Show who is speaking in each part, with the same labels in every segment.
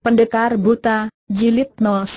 Speaker 1: Pendekar Buta, Jilid 01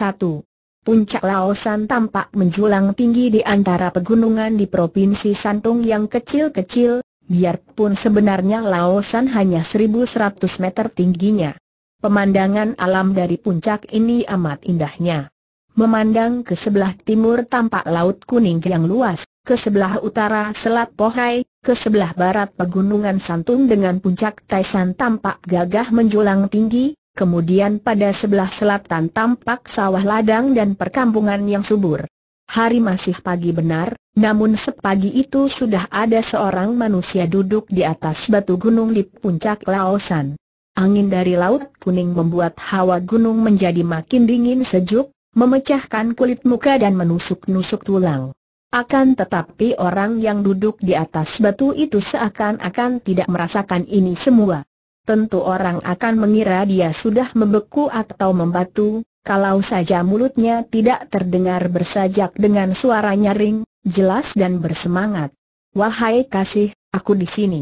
Speaker 1: Puncak Laosan tampak menjulang tinggi di antara pegunungan di Provinsi Santung yang kecil-kecil, biarpun sebenarnya Laosan hanya 1100 meter tingginya. Pemandangan alam dari puncak ini amat indahnya. Memandang ke sebelah timur tampak Laut Kuning yang luas, ke sebelah utara Selat Pohai, ke sebelah barat pegunungan Santung dengan puncak Taisan tampak gagah menjulang tinggi, kemudian pada sebelah selatan tampak sawah ladang dan perkampungan yang subur. Hari masih pagi benar, namun sepagi itu sudah ada seorang manusia duduk di atas batu gunung di puncak Laosan. Angin dari laut kuning membuat hawa gunung menjadi makin dingin sejuk, memecahkan kulit muka dan menusuk-nusuk tulang. Akan tetapi orang yang duduk di atas batu itu seakan-akan tidak merasakan ini semua tentu orang akan mengira dia sudah membeku atau membatu, kalau saja mulutnya tidak terdengar bersajak dengan suara nyaring, jelas dan bersemangat. Wahai kasih, aku di sini.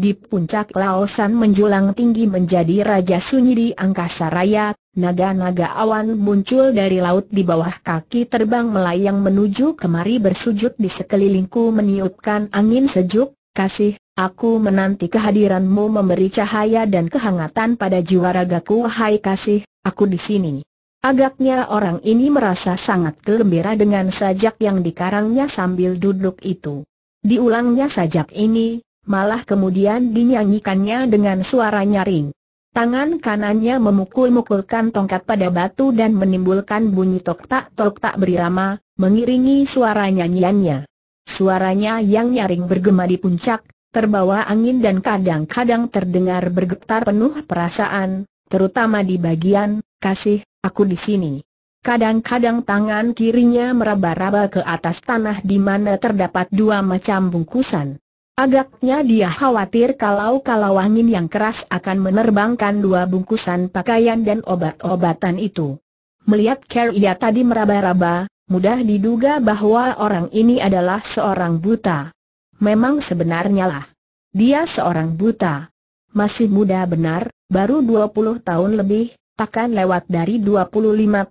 Speaker 1: Di puncak Laosan menjulang tinggi menjadi raja sunyi di angkasa raya, naga-naga awan muncul dari laut di bawah kaki terbang melayang menuju kemari bersujud di sekelilingku meniupkan angin sejuk, kasih, aku menanti kehadiranmu memberi cahaya dan kehangatan pada jiwa ragaku Hai kasih, aku di sini. Agaknya orang ini merasa sangat gembira dengan sajak yang dikarangnya sambil duduk itu. Diulangnya sajak ini, malah kemudian dinyanyikannya dengan suara nyaring. Tangan kanannya memukul-mukulkan tongkat pada batu dan menimbulkan bunyi tok-tak tok-tak berirama, mengiringi suara nyanyiannya. Suaranya yang nyaring bergema di puncak, terbawa angin dan kadang-kadang terdengar bergetar penuh perasaan, terutama di bagian, kasih, aku di sini. Kadang-kadang tangan kirinya meraba-raba ke atas tanah di mana terdapat dua macam bungkusan. Agaknya dia khawatir kalau-kalau angin yang keras akan menerbangkan dua bungkusan pakaian dan obat-obatan itu. Melihat ia tadi meraba-raba, mudah diduga bahwa orang ini adalah seorang buta. Memang sebenarnya lah. Dia seorang buta. Masih muda benar, baru 20 tahun lebih, takkan lewat dari 25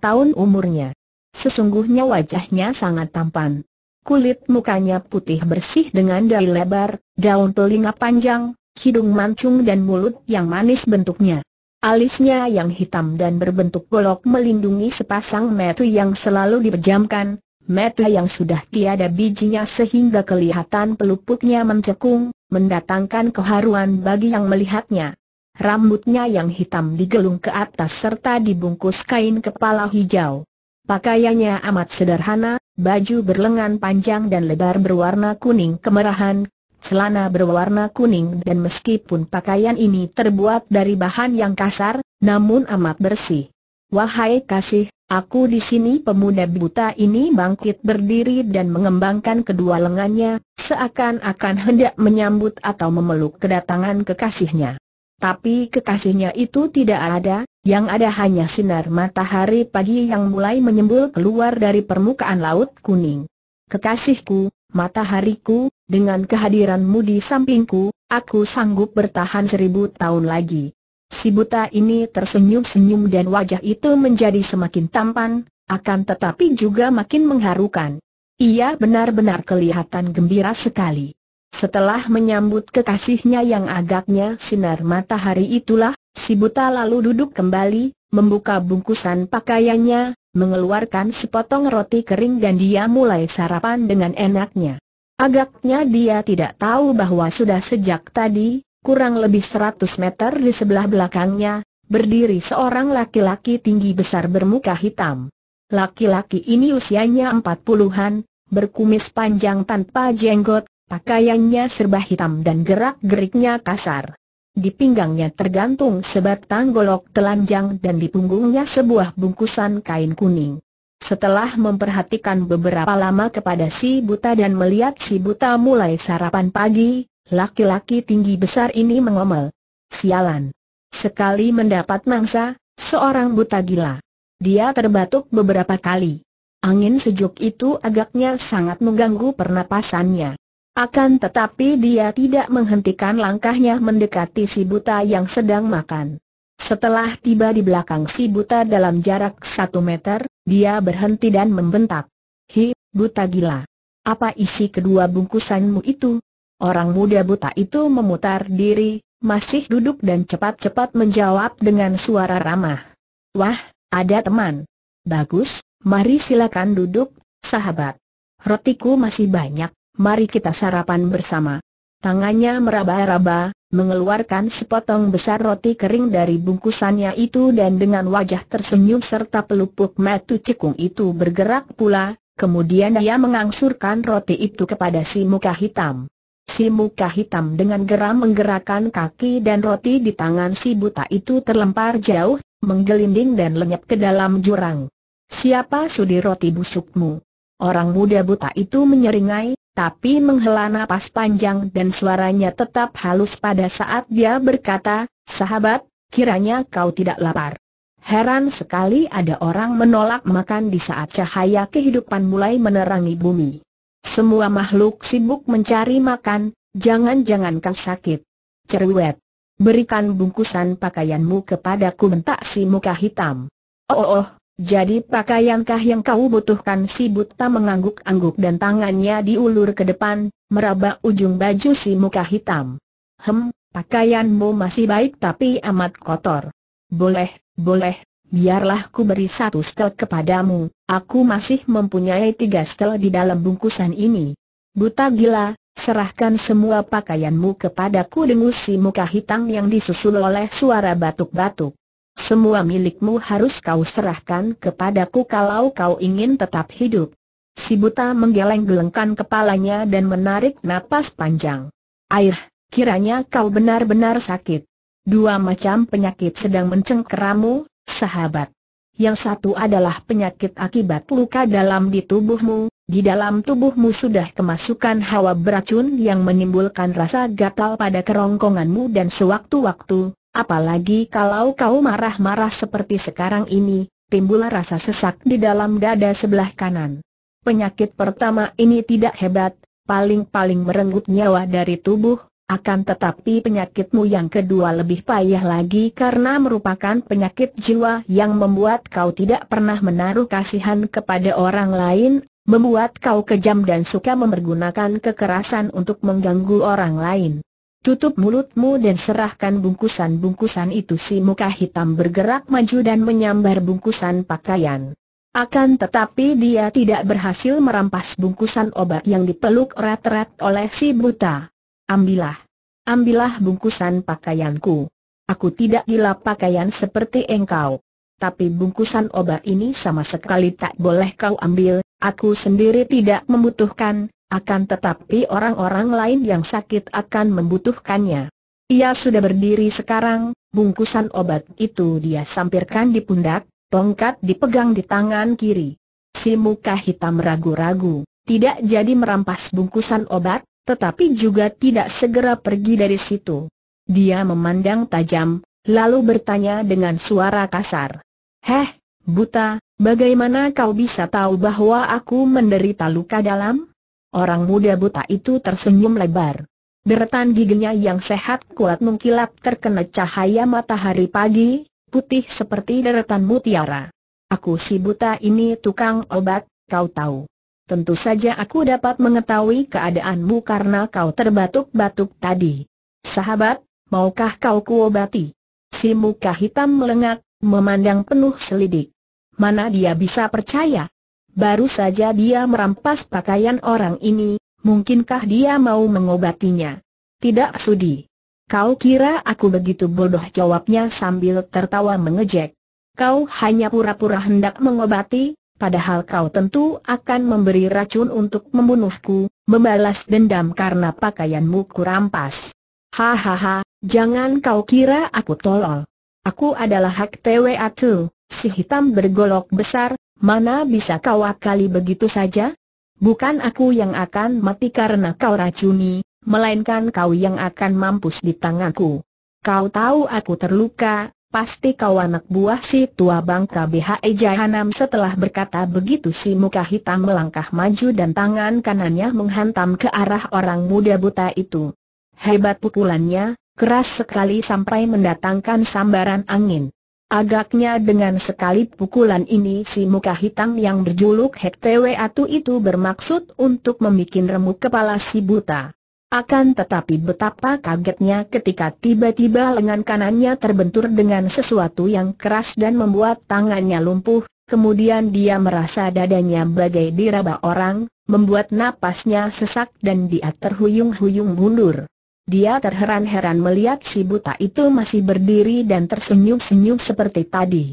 Speaker 1: tahun umurnya. Sesungguhnya wajahnya sangat tampan. Kulit mukanya putih bersih dengan dahi lebar, daun telinga panjang, hidung mancung dan mulut yang manis bentuknya. Alisnya yang hitam dan berbentuk golok melindungi sepasang mata yang selalu dipejamkan, mata yang sudah tiada bijinya sehingga kelihatan pelupuknya mencekung, mendatangkan keharuan bagi yang melihatnya. Rambutnya yang hitam digelung ke atas serta dibungkus kain kepala hijau. Pakaiannya amat sederhana, baju berlengan panjang dan lebar berwarna kuning kemerahan, celana berwarna kuning dan meskipun pakaian ini terbuat dari bahan yang kasar, namun amat bersih. Wahai kasih, aku di sini pemuda buta ini bangkit berdiri dan mengembangkan kedua lengannya, seakan-akan hendak menyambut atau memeluk kedatangan kekasihnya. Tapi kekasihnya itu tidak ada, yang ada hanya sinar matahari pagi yang mulai menyembul keluar dari permukaan laut kuning. Kekasihku, matahariku, dengan kehadiranmu di sampingku, aku sanggup bertahan seribu tahun lagi. Si buta ini tersenyum-senyum dan wajah itu menjadi semakin tampan, akan tetapi juga makin mengharukan. Ia benar-benar kelihatan gembira sekali. Setelah menyambut kekasihnya yang agaknya sinar matahari itulah, si buta lalu duduk kembali, membuka bungkusan pakaiannya, mengeluarkan sepotong roti kering dan dia mulai sarapan dengan enaknya. Agaknya dia tidak tahu bahwa sudah sejak tadi, kurang lebih 100 meter di sebelah belakangnya, berdiri seorang laki-laki tinggi besar bermuka hitam. Laki-laki ini usianya 40-an, berkumis panjang tanpa jenggot, pakaiannya serba hitam dan gerak-geriknya kasar. Di pinggangnya tergantung sebatang golok telanjang dan di punggungnya sebuah bungkusan kain kuning. Setelah memperhatikan beberapa lama kepada si buta dan melihat si buta mulai sarapan pagi, laki-laki tinggi besar ini mengomel. Sialan. Sekali mendapat mangsa, seorang buta gila. Dia terbatuk beberapa kali. Angin sejuk itu agaknya sangat mengganggu pernapasannya. Akan tetapi dia tidak menghentikan langkahnya mendekati si buta yang sedang makan. Setelah tiba di belakang si buta dalam jarak satu meter, dia berhenti dan membentak. Hi, buta gila. Apa isi kedua bungkusanmu itu? Orang muda buta itu memutar diri, masih duduk dan cepat-cepat menjawab dengan suara ramah. Wah, ada teman. Bagus, mari silakan duduk, sahabat. Rotiku masih banyak, mari kita sarapan bersama. Tangannya meraba-raba, mengeluarkan sepotong besar roti kering dari bungkusannya itu dan dengan wajah tersenyum serta pelupuk matu cekung itu bergerak pula, kemudian ia mengangsurkan roti itu kepada si muka hitam. Si muka hitam dengan geram menggerakkan kaki dan roti di tangan si buta itu terlempar jauh, menggelinding dan lenyap ke dalam jurang. Siapa sudi roti busukmu? Orang muda buta itu menyeringai, tapi menghela napas panjang dan suaranya tetap halus pada saat dia berkata, sahabat, kiranya kau tidak lapar. Heran sekali ada orang menolak makan di saat cahaya kehidupan mulai menerangi bumi. Semua makhluk sibuk mencari makan, jangan-jangan kau sakit. Cerewet. Berikan bungkusan pakaianmu kepadaku bentak si muka hitam. Oh, oh, oh jadi pakaiankah yang kau butuhkan si buta mengangguk-angguk dan tangannya diulur ke depan, meraba ujung baju si muka hitam. Hem, pakaianmu masih baik tapi amat kotor. Boleh, boleh, biarlah ku beri satu stel kepadamu, aku masih mempunyai tiga stel di dalam bungkusan ini. Buta gila, serahkan semua pakaianmu kepadaku dengus si muka hitam yang disusul oleh suara batuk-batuk. Semua milikmu harus kau serahkan kepadaku kalau kau ingin tetap hidup. Si buta menggeleng-gelengkan kepalanya dan menarik napas panjang. Air, kiranya kau benar-benar sakit. Dua macam penyakit sedang mencengkeramu, sahabat. Yang satu adalah penyakit akibat luka dalam di tubuhmu, di dalam tubuhmu sudah kemasukan hawa beracun yang menimbulkan rasa gatal pada kerongkonganmu dan sewaktu-waktu, Apalagi kalau kau marah-marah seperti sekarang ini, timbul rasa sesak di dalam dada sebelah kanan. Penyakit pertama ini tidak hebat, paling-paling merenggut nyawa dari tubuh, akan tetapi penyakitmu yang kedua lebih payah lagi karena merupakan penyakit jiwa yang membuat kau tidak pernah menaruh kasihan kepada orang lain, membuat kau kejam dan suka mempergunakan kekerasan untuk mengganggu orang lain. Tutup mulutmu dan serahkan bungkusan-bungkusan itu si muka hitam bergerak maju dan menyambar bungkusan pakaian. Akan tetapi dia tidak berhasil merampas bungkusan obat yang dipeluk erat-erat oleh si buta. Ambillah. Ambillah bungkusan pakaianku. Aku tidak gila pakaian seperti engkau. Tapi bungkusan obat ini sama sekali tak boleh kau ambil, aku sendiri tidak membutuhkan, akan tetapi orang-orang lain yang sakit akan membutuhkannya. Ia sudah berdiri sekarang, bungkusan obat itu dia sampirkan di pundak, tongkat dipegang di tangan kiri. Si muka hitam ragu-ragu, tidak jadi merampas bungkusan obat, tetapi juga tidak segera pergi dari situ. Dia memandang tajam, lalu bertanya dengan suara kasar. Heh, buta, bagaimana kau bisa tahu bahwa aku menderita luka dalam? Orang muda buta itu tersenyum lebar. Deretan giginya yang sehat kuat mengkilap terkena cahaya matahari pagi, putih seperti deretan mutiara. Aku si buta ini tukang obat, kau tahu. Tentu saja aku dapat mengetahui keadaanmu karena kau terbatuk-batuk tadi. Sahabat, maukah kau kuobati? Si muka hitam melengat, memandang penuh selidik. Mana dia bisa percaya? Baru saja dia merampas pakaian orang ini, mungkinkah dia mau mengobatinya? Tidak sudi. Kau kira aku begitu bodoh jawabnya sambil tertawa mengejek. Kau hanya pura-pura hendak mengobati, padahal kau tentu akan memberi racun untuk membunuhku, membalas dendam karena pakaianmu kurampas. Hahaha, jangan kau kira aku tolol. Aku adalah Hak TWA Atu, si hitam bergolok besar, Mana bisa kau akali begitu saja? Bukan aku yang akan mati karena kau racuni, melainkan kau yang akan mampus di tanganku. Kau tahu aku terluka, pasti kau anak buah si tua bangka BHE Jahanam setelah berkata begitu si muka hitam melangkah maju dan tangan kanannya menghantam ke arah orang muda buta itu. Hebat pukulannya, keras sekali sampai mendatangkan sambaran angin. Agaknya dengan sekali pukulan ini si muka hitam yang berjuluk Hek Atu itu bermaksud untuk membuat remuk kepala si buta. Akan tetapi betapa kagetnya ketika tiba-tiba lengan kanannya terbentur dengan sesuatu yang keras dan membuat tangannya lumpuh, kemudian dia merasa dadanya bagai diraba orang, membuat napasnya sesak dan dia terhuyung-huyung mundur. Dia terheran-heran melihat si buta itu masih berdiri dan tersenyum-senyum seperti tadi.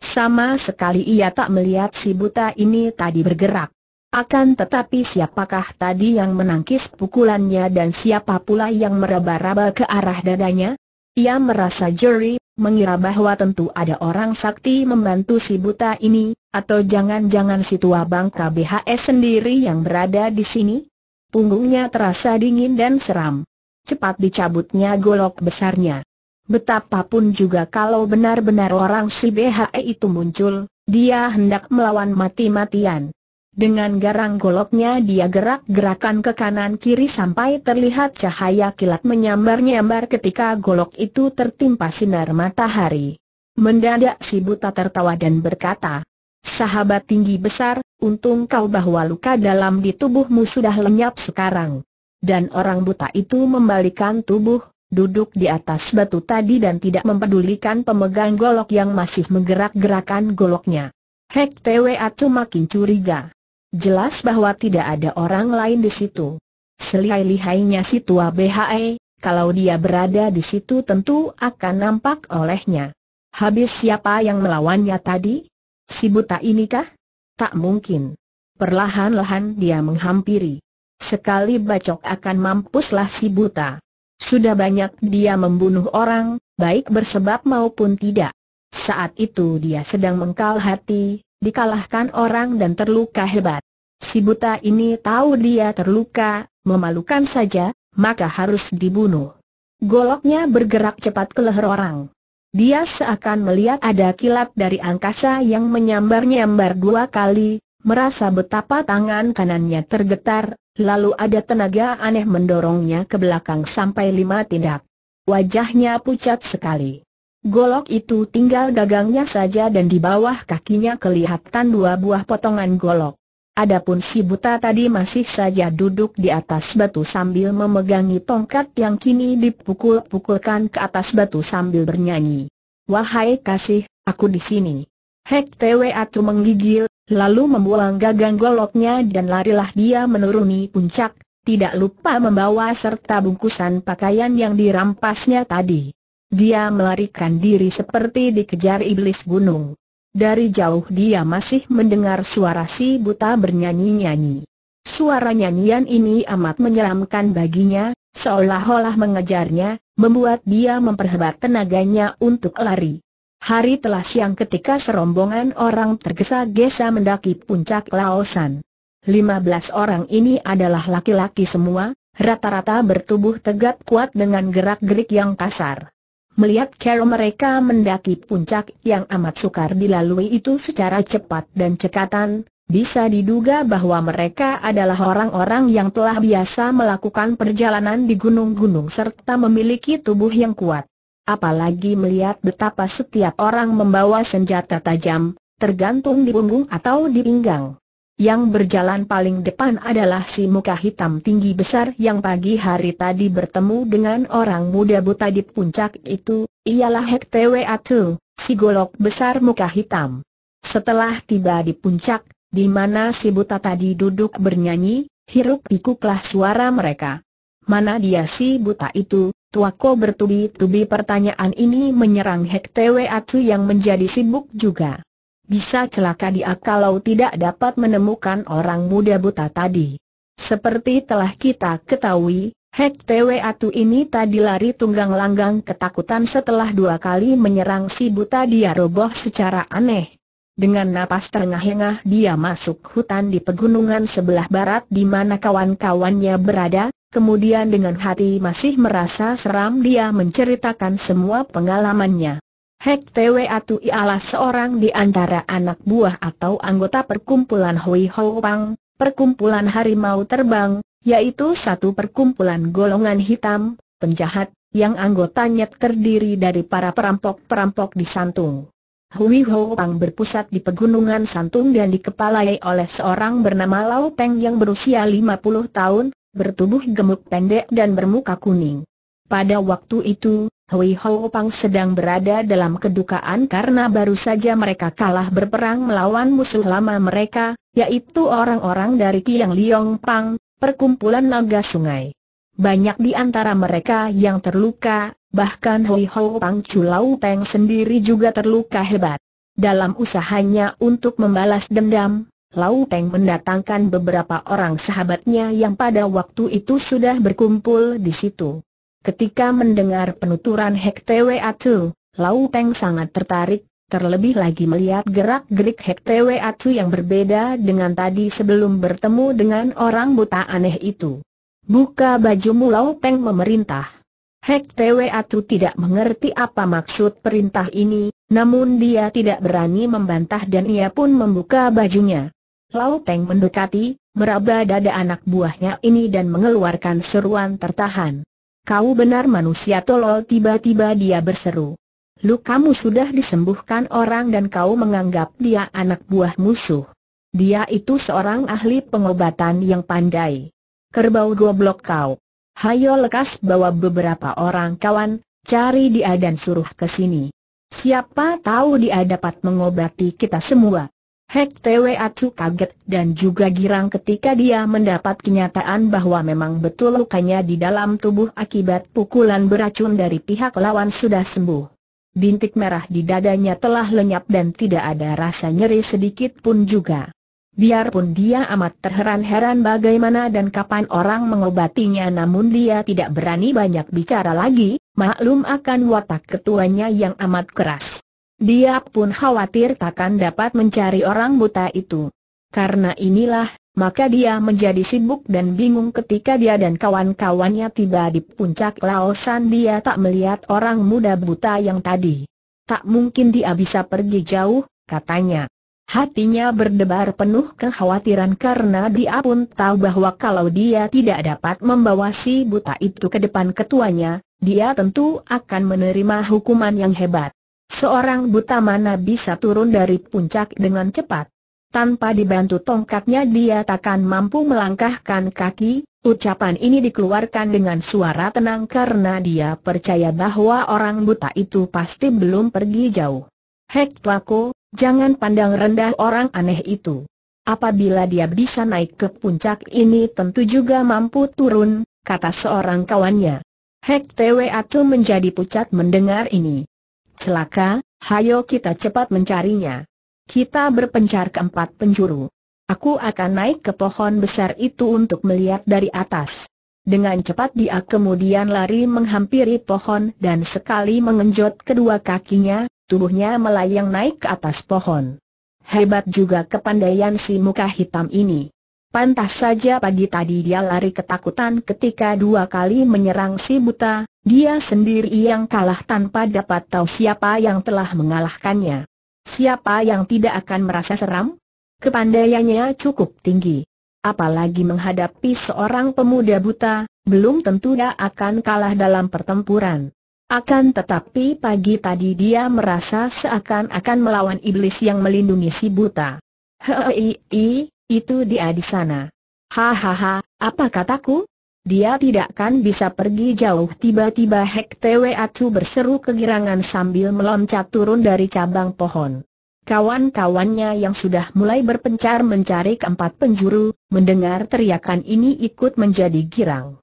Speaker 1: Sama sekali ia tak melihat si buta ini tadi bergerak. Akan tetapi siapakah tadi yang menangkis pukulannya dan siapa pula yang meraba-raba ke arah dadanya? Ia merasa jeri, mengira bahwa tentu ada orang sakti membantu si buta ini, atau jangan-jangan si tua bangka BHS sendiri yang berada di sini? Punggungnya terasa dingin dan seram cepat dicabutnya golok besarnya. Betapapun juga kalau benar-benar orang si BHE itu muncul, dia hendak melawan mati-matian. Dengan garang goloknya dia gerak-gerakan ke kanan kiri sampai terlihat cahaya kilat menyambar-nyambar ketika golok itu tertimpa sinar matahari. Mendadak si buta tertawa dan berkata, Sahabat tinggi besar, untung kau bahwa luka dalam di tubuhmu sudah lenyap sekarang dan orang buta itu membalikan tubuh, duduk di atas batu tadi dan tidak mempedulikan pemegang golok yang masih menggerak-gerakan goloknya. Hek TWA makin curiga. Jelas bahwa tidak ada orang lain di situ. Selihai-lihainya si tua BHE, kalau dia berada di situ tentu akan nampak olehnya. Habis siapa yang melawannya tadi? Si buta inikah? Tak mungkin. Perlahan-lahan dia menghampiri. Sekali bacok akan mampuslah si buta. Sudah banyak dia membunuh orang, baik bersebab maupun tidak. Saat itu dia sedang mengkal hati, dikalahkan orang dan terluka hebat. Si buta ini tahu dia terluka, memalukan saja, maka harus dibunuh. Goloknya bergerak cepat ke leher orang. Dia seakan melihat ada kilat dari angkasa yang menyambar-nyambar dua kali, merasa betapa tangan kanannya tergetar, lalu ada tenaga aneh mendorongnya ke belakang sampai lima tindak. Wajahnya pucat sekali. Golok itu tinggal dagangnya saja dan di bawah kakinya kelihatan dua buah potongan golok. Adapun si buta tadi masih saja duduk di atas batu sambil memegangi tongkat yang kini dipukul-pukulkan ke atas batu sambil bernyanyi. Wahai kasih, aku di sini. Hek Tewe Atu menggigil, lalu membuang gagang goloknya dan larilah dia menuruni puncak, tidak lupa membawa serta bungkusan pakaian yang dirampasnya tadi. Dia melarikan diri seperti dikejar iblis gunung. Dari jauh dia masih mendengar suara si buta bernyanyi-nyanyi. Suara nyanyian ini amat menyeramkan baginya, seolah-olah mengejarnya, membuat dia memperhebat tenaganya untuk lari. Hari telah siang ketika serombongan orang tergesa-gesa mendaki puncak Laosan. 15 orang ini adalah laki-laki semua, rata-rata bertubuh tegap kuat dengan gerak-gerik yang kasar. Melihat cara mereka mendaki puncak yang amat sukar dilalui itu secara cepat dan cekatan, bisa diduga bahwa mereka adalah orang-orang yang telah biasa melakukan perjalanan di gunung-gunung serta memiliki tubuh yang kuat apalagi melihat betapa setiap orang membawa senjata tajam, tergantung di punggung atau di pinggang. Yang berjalan paling depan adalah si muka hitam tinggi besar yang pagi hari tadi bertemu dengan orang muda buta di puncak itu, ialah Hek Twe Atu, si golok besar muka hitam. Setelah tiba di puncak, di mana si buta tadi duduk bernyanyi, hiruk pikuklah suara mereka. Mana dia si buta itu, Tuako bertubi-tubi pertanyaan ini menyerang Hek Tewe Atu yang menjadi sibuk juga. Bisa celaka dia kalau tidak dapat menemukan orang muda buta tadi. Seperti telah kita ketahui, Hek Tewe Atu ini tadi lari tunggang langgang ketakutan setelah dua kali menyerang si buta dia roboh secara aneh. Dengan napas terengah-engah dia masuk hutan di pegunungan sebelah barat di mana kawan-kawannya berada, kemudian dengan hati masih merasa seram dia menceritakan semua pengalamannya. Hek Tewe Atu ialah seorang di antara anak buah atau anggota perkumpulan Hui Ho Pang, perkumpulan harimau terbang, yaitu satu perkumpulan golongan hitam, penjahat, yang anggotanya terdiri dari para perampok-perampok di Santung. Hui Ho Pang berpusat di pegunungan Santung dan dikepalai oleh seorang bernama Lau Peng yang berusia 50 tahun, bertubuh gemuk pendek dan bermuka kuning. Pada waktu itu, Hui Pang sedang berada dalam kedukaan karena baru saja mereka kalah berperang melawan musuh lama mereka, yaitu orang-orang dari Kiang Liong Pang, perkumpulan naga sungai. Banyak di antara mereka yang terluka, bahkan Hui Ho Pang Chulau Peng sendiri juga terluka hebat. Dalam usahanya untuk membalas dendam, Lau Peng mendatangkan beberapa orang sahabatnya yang pada waktu itu sudah berkumpul di situ. Ketika mendengar penuturan Hek Tewe Atu, Lau Peng sangat tertarik, terlebih lagi melihat gerak-gerik Hek Tewe Atu yang berbeda dengan tadi sebelum bertemu dengan orang buta aneh itu. Buka bajumu Lau Peng memerintah. Hek Tewe Atu tidak mengerti apa maksud perintah ini, namun dia tidak berani membantah dan ia pun membuka bajunya. Lau Peng mendekati, meraba dada anak buahnya ini dan mengeluarkan seruan tertahan. Kau benar manusia tolol tiba-tiba dia berseru. Lu kamu sudah disembuhkan orang dan kau menganggap dia anak buah musuh. Dia itu seorang ahli pengobatan yang pandai. Kerbau goblok kau. Hayo lekas bawa beberapa orang kawan, cari dia dan suruh ke sini. Siapa tahu dia dapat mengobati kita semua. Hek Tewe Acu kaget dan juga girang ketika dia mendapat kenyataan bahwa memang betul lukanya di dalam tubuh akibat pukulan beracun dari pihak lawan sudah sembuh. Bintik merah di dadanya telah lenyap dan tidak ada rasa nyeri sedikit pun juga. Biarpun dia amat terheran-heran bagaimana dan kapan orang mengobatinya namun dia tidak berani banyak bicara lagi, maklum akan watak ketuanya yang amat keras. Dia pun khawatir takkan dapat mencari orang buta itu. Karena inilah, maka dia menjadi sibuk dan bingung ketika dia dan kawan-kawannya tiba di puncak Laosan dia tak melihat orang muda buta yang tadi. Tak mungkin dia bisa pergi jauh, katanya. Hatinya berdebar penuh kekhawatiran karena dia pun tahu bahwa kalau dia tidak dapat membawa si buta itu ke depan ketuanya, dia tentu akan menerima hukuman yang hebat. Seorang buta mana bisa turun dari puncak dengan cepat? Tanpa dibantu tongkatnya dia takkan mampu melangkahkan kaki, ucapan ini dikeluarkan dengan suara tenang karena dia percaya bahwa orang buta itu pasti belum pergi jauh. Hek Tuako, jangan pandang rendah orang aneh itu. Apabila dia bisa naik ke puncak ini tentu juga mampu turun, kata seorang kawannya. Hek Tewe Atu menjadi pucat mendengar ini. Celaka, hayo kita cepat mencarinya. Kita berpencar ke empat penjuru. Aku akan naik ke pohon besar itu untuk melihat dari atas. Dengan cepat dia kemudian lari menghampiri pohon dan sekali mengenjot kedua kakinya, tubuhnya melayang naik ke atas pohon. Hebat juga kepandaian si muka hitam ini. Pantas saja pagi tadi dia lari ketakutan ketika dua kali menyerang si buta, dia sendiri yang kalah tanpa dapat tahu siapa yang telah mengalahkannya. Siapa yang tidak akan merasa seram? Kepandaiannya cukup tinggi. Apalagi menghadapi seorang pemuda buta, belum tentu dia akan kalah dalam pertempuran. Akan tetapi pagi tadi dia merasa seakan-akan melawan iblis yang melindungi si buta. Hei, itu dia di sana. Hahaha, apa kataku? Dia tidak akan bisa pergi jauh tiba-tiba Hek Tewe Acu berseru kegirangan sambil meloncat turun dari cabang pohon. Kawan-kawannya yang sudah mulai berpencar mencari keempat penjuru, mendengar teriakan ini ikut menjadi girang.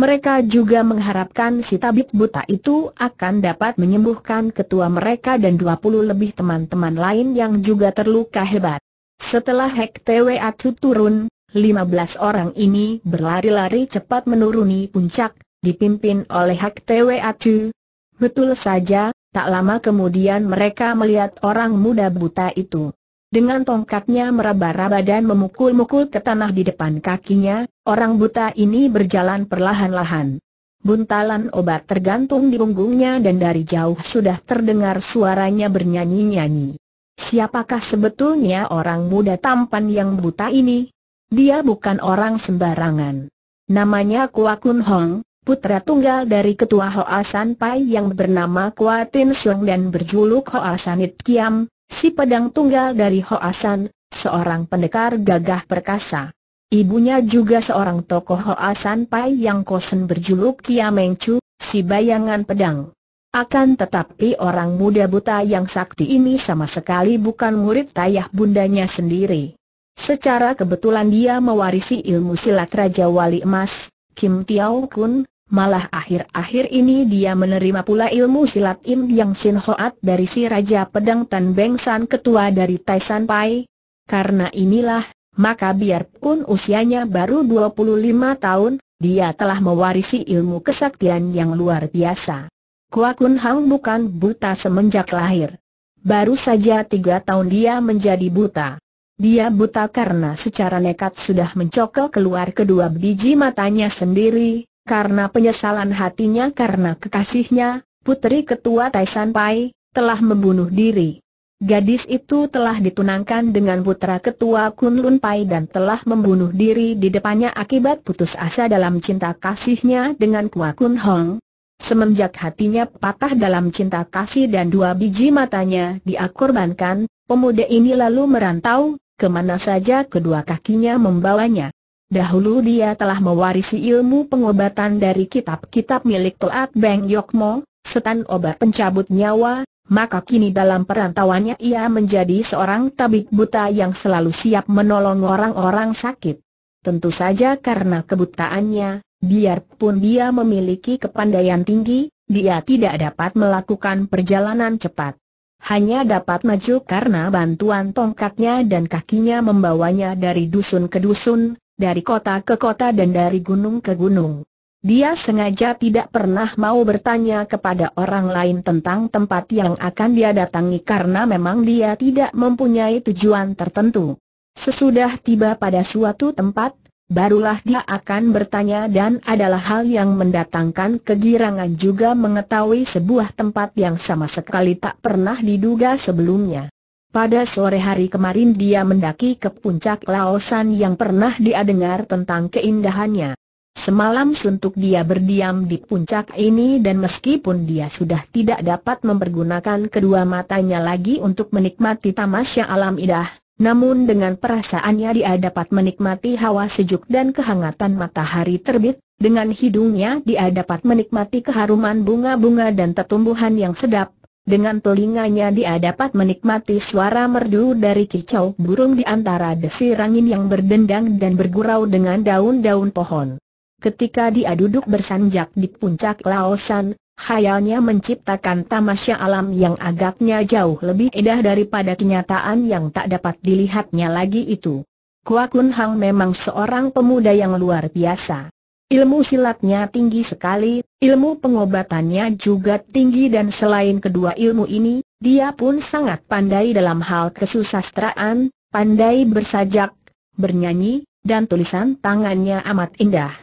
Speaker 1: Mereka juga mengharapkan si tabib buta itu akan dapat menyembuhkan ketua mereka dan 20 lebih teman-teman lain yang juga terluka hebat. Setelah Hek Tewe Atu turun, 15 orang ini berlari-lari cepat menuruni puncak, dipimpin oleh Hek Tewe Atu. Betul saja, tak lama kemudian mereka melihat orang muda buta itu. Dengan tongkatnya meraba-raba dan memukul-mukul ke tanah di depan kakinya, orang buta ini berjalan perlahan-lahan. Buntalan obat tergantung di punggungnya dan dari jauh sudah terdengar suaranya bernyanyi-nyanyi. Siapakah sebetulnya orang muda tampan yang buta ini? Dia bukan orang sembarangan. Namanya Kua Kun Hong, putra tunggal dari ketua Hoa San Pai yang bernama Kua Tin Sung dan berjuluk Hoa Sanit Kiam, si pedang tunggal dari Hoa San, seorang pendekar gagah perkasa. Ibunya juga seorang tokoh Hoa San Pai yang kosen berjuluk Kiameng Chu, si bayangan pedang. Akan tetapi orang muda buta yang sakti ini sama sekali bukan murid tayah bundanya sendiri. Secara kebetulan dia mewarisi ilmu silat Raja Wali Emas, Kim Tiao Kun, malah akhir-akhir ini dia menerima pula ilmu silat Im Yang Sin Hoat dari si Raja Pedang Tan Beng San ketua dari Tai Pai. Karena inilah, maka biarpun usianya baru 25 tahun, dia telah mewarisi ilmu kesaktian yang luar biasa. Kua Kun Hang bukan buta semenjak lahir. Baru saja tiga tahun dia menjadi buta. Dia buta karena secara nekat sudah mencokel keluar kedua biji matanya sendiri, karena penyesalan hatinya karena kekasihnya, putri ketua Taisan Pai, telah membunuh diri. Gadis itu telah ditunangkan dengan putra ketua Kun Lun Pai dan telah membunuh diri di depannya akibat putus asa dalam cinta kasihnya dengan Kua Kun Hong. Semenjak hatinya patah dalam cinta kasih dan dua biji matanya diakorbankan, pemuda ini lalu merantau, kemana saja kedua kakinya membawanya. Dahulu dia telah mewarisi ilmu pengobatan dari kitab-kitab milik Toat Beng Yokmo, setan obat pencabut nyawa, maka kini dalam perantauannya ia menjadi seorang tabib buta yang selalu siap menolong orang-orang sakit. Tentu saja karena kebutaannya, Biarpun dia memiliki kepandaian tinggi, dia tidak dapat melakukan perjalanan cepat. Hanya dapat maju karena bantuan tongkatnya dan kakinya membawanya dari dusun ke dusun, dari kota ke kota dan dari gunung ke gunung. Dia sengaja tidak pernah mau bertanya kepada orang lain tentang tempat yang akan dia datangi karena memang dia tidak mempunyai tujuan tertentu. Sesudah tiba pada suatu tempat, barulah dia akan bertanya dan adalah hal yang mendatangkan kegirangan juga mengetahui sebuah tempat yang sama sekali tak pernah diduga sebelumnya. Pada sore hari kemarin dia mendaki ke puncak Laosan yang pernah dia dengar tentang keindahannya. Semalam suntuk dia berdiam di puncak ini dan meskipun dia sudah tidak dapat mempergunakan kedua matanya lagi untuk menikmati tamasya alam idah. Namun dengan perasaannya dia dapat menikmati hawa sejuk dan kehangatan matahari terbit, dengan hidungnya dia dapat menikmati keharuman bunga-bunga dan tetumbuhan yang sedap, dengan telinganya dia dapat menikmati suara merdu dari kicau burung di antara desir angin yang berdendang dan bergurau dengan daun-daun pohon. Ketika dia duduk bersanjak di puncak Laosan, hayalnya menciptakan tamasya alam yang agaknya jauh lebih indah daripada kenyataan yang tak dapat dilihatnya lagi itu. Kua Kun Hang memang seorang pemuda yang luar biasa. Ilmu silatnya tinggi sekali, ilmu pengobatannya juga tinggi dan selain kedua ilmu ini, dia pun sangat pandai dalam hal kesusastraan, pandai bersajak, bernyanyi, dan tulisan tangannya amat indah.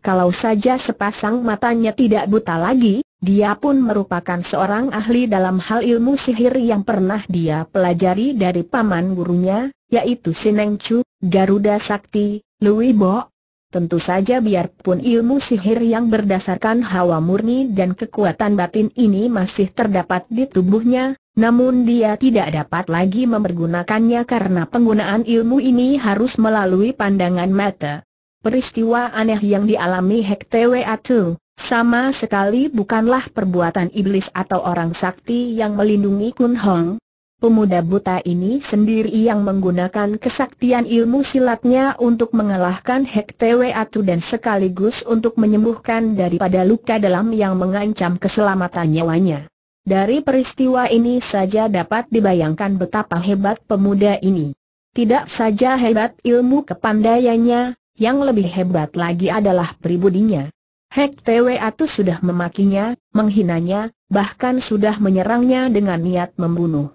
Speaker 1: Kalau saja sepasang matanya tidak buta lagi, dia pun merupakan seorang ahli dalam hal ilmu sihir yang pernah dia pelajari dari paman gurunya, yaitu Sineng Chu, Garuda Sakti, Lui Bo. Tentu saja biarpun ilmu sihir yang berdasarkan hawa murni dan kekuatan batin ini masih terdapat di tubuhnya, namun dia tidak dapat lagi mempergunakannya karena penggunaan ilmu ini harus melalui pandangan mata. Peristiwa aneh yang dialami Hek Tewe Atul sama sekali bukanlah perbuatan iblis atau orang sakti yang melindungi Kun Hong. Pemuda buta ini sendiri yang menggunakan kesaktian ilmu silatnya untuk mengalahkan Hek Tewe Atu dan sekaligus untuk menyembuhkan daripada luka dalam yang mengancam keselamatan nyawanya. Dari peristiwa ini saja dapat dibayangkan betapa hebat pemuda ini. Tidak saja hebat ilmu kepandaiannya, yang lebih hebat lagi adalah pribudinya. Hek Tewe Atu sudah memakinya, menghinanya, bahkan sudah menyerangnya dengan niat membunuh.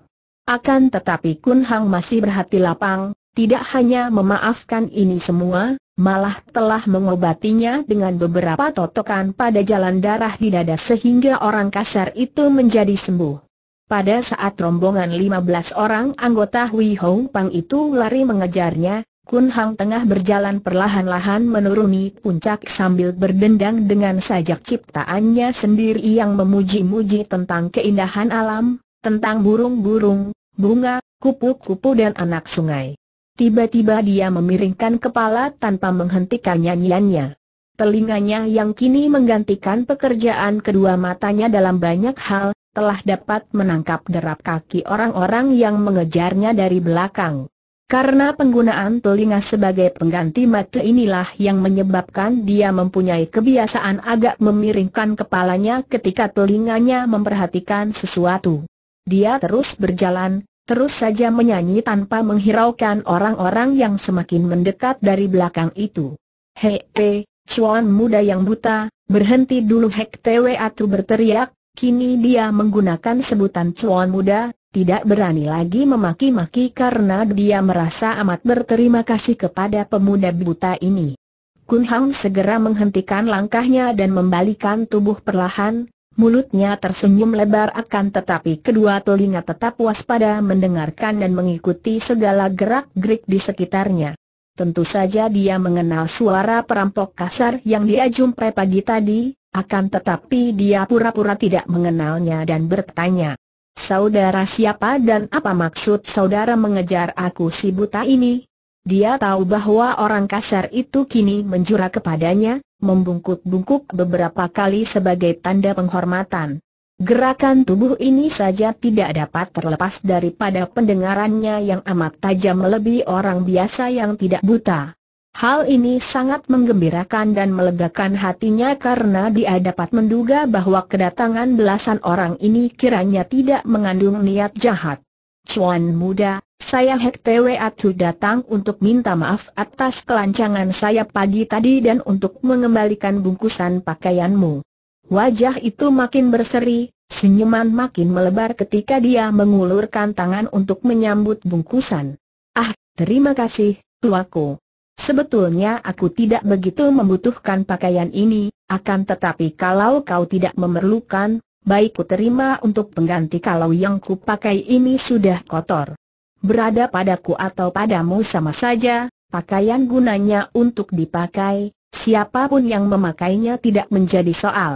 Speaker 1: Akan tetapi Kun Hang masih berhati lapang, tidak hanya memaafkan ini semua, malah telah mengobatinya dengan beberapa totokan pada jalan darah di dada sehingga orang kasar itu menjadi sembuh. Pada saat rombongan 15 orang anggota Hui Hong Pang itu lari mengejarnya, Kun Hang tengah berjalan perlahan-lahan menuruni puncak sambil berdendang dengan sajak ciptaannya sendiri yang memuji-muji tentang keindahan alam, tentang burung-burung, bunga, kupu-kupu dan anak sungai. Tiba-tiba dia memiringkan kepala tanpa menghentikan nyanyiannya. Telinganya yang kini menggantikan pekerjaan kedua matanya dalam banyak hal, telah dapat menangkap derap kaki orang-orang yang mengejarnya dari belakang. Karena penggunaan telinga sebagai pengganti mata inilah yang menyebabkan dia mempunyai kebiasaan agak memiringkan kepalanya ketika telinganya memperhatikan sesuatu. Dia terus berjalan, terus saja menyanyi tanpa menghiraukan orang-orang yang semakin mendekat dari belakang itu. Hei, he, cuan muda yang buta, berhenti dulu Hek Tewe Atu berteriak, kini dia menggunakan sebutan cuan muda, tidak berani lagi memaki-maki karena dia merasa amat berterima kasih kepada pemuda buta ini. Kun Hang segera menghentikan langkahnya dan membalikan tubuh perlahan, mulutnya tersenyum lebar akan tetapi kedua telinga tetap waspada mendengarkan dan mengikuti segala gerak-gerik di sekitarnya. Tentu saja dia mengenal suara perampok kasar yang dia jumpai pagi tadi, akan tetapi dia pura-pura tidak mengenalnya dan bertanya, Saudara siapa dan apa maksud saudara mengejar aku si buta ini? Dia tahu bahwa orang kasar itu kini menjura kepadanya, membungkuk-bungkuk beberapa kali sebagai tanda penghormatan. Gerakan tubuh ini saja tidak dapat terlepas daripada pendengarannya yang amat tajam melebihi orang biasa yang tidak buta. Hal ini sangat menggembirakan dan melegakan hatinya karena dia dapat menduga bahwa kedatangan belasan orang ini kiranya tidak mengandung niat jahat. Cuan muda, saya Hek Tewe Atu datang untuk minta maaf atas kelancangan saya pagi tadi dan untuk mengembalikan bungkusan pakaianmu. Wajah itu makin berseri, senyuman makin melebar ketika dia mengulurkan tangan untuk menyambut bungkusan. Ah, terima kasih, tuaku. Sebetulnya aku tidak begitu membutuhkan pakaian ini, akan tetapi kalau kau tidak memerlukan, baik ku terima untuk pengganti kalau yang ku pakai ini sudah kotor. Berada padaku atau padamu sama saja, pakaian gunanya untuk dipakai, siapapun yang memakainya tidak menjadi soal.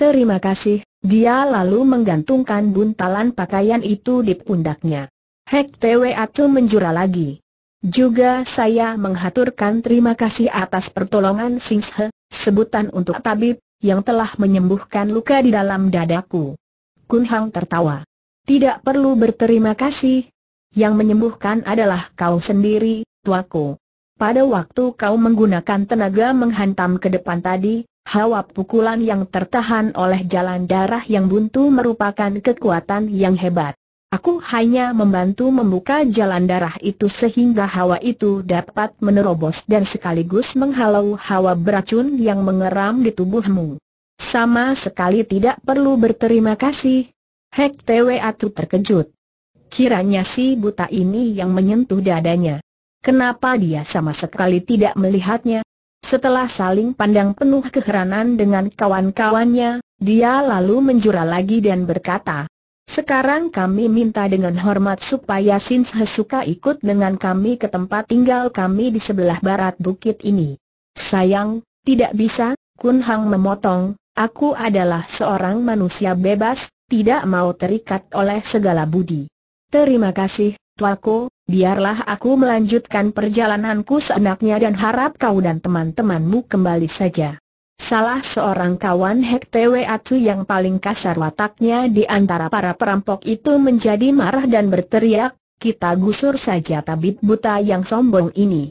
Speaker 1: Terima kasih, dia lalu menggantungkan buntalan pakaian itu di pundaknya. Hek Twe Acu menjura lagi. Juga saya menghaturkan terima kasih atas pertolongan Singhe, sebutan untuk tabib, yang telah menyembuhkan luka di dalam dadaku. Kun Hang tertawa. Tidak perlu berterima kasih. Yang menyembuhkan adalah kau sendiri, tuaku. Pada waktu kau menggunakan tenaga menghantam ke depan tadi, hawa pukulan yang tertahan oleh jalan darah yang buntu merupakan kekuatan yang hebat. Aku hanya membantu membuka jalan darah itu sehingga hawa itu dapat menerobos dan sekaligus menghalau hawa beracun yang mengeram di tubuhmu. Sama sekali tidak perlu berterima kasih. Hek Tewe Atu terkejut. Kiranya si buta ini yang menyentuh dadanya. Kenapa dia sama sekali tidak melihatnya? Setelah saling pandang penuh keheranan dengan kawan-kawannya, dia lalu menjura lagi dan berkata, sekarang kami minta dengan hormat supaya Sin Hesuka ikut dengan kami ke tempat tinggal kami di sebelah barat bukit ini. Sayang, tidak bisa, Kun Hang memotong, aku adalah seorang manusia bebas, tidak mau terikat oleh segala budi. Terima kasih, Tuako, biarlah aku melanjutkan perjalananku seenaknya dan harap kau dan teman-temanmu kembali saja. Salah seorang kawan Hek Tewe Atu yang paling kasar wataknya di antara para perampok itu menjadi marah dan berteriak, kita gusur saja tabib buta yang sombong ini.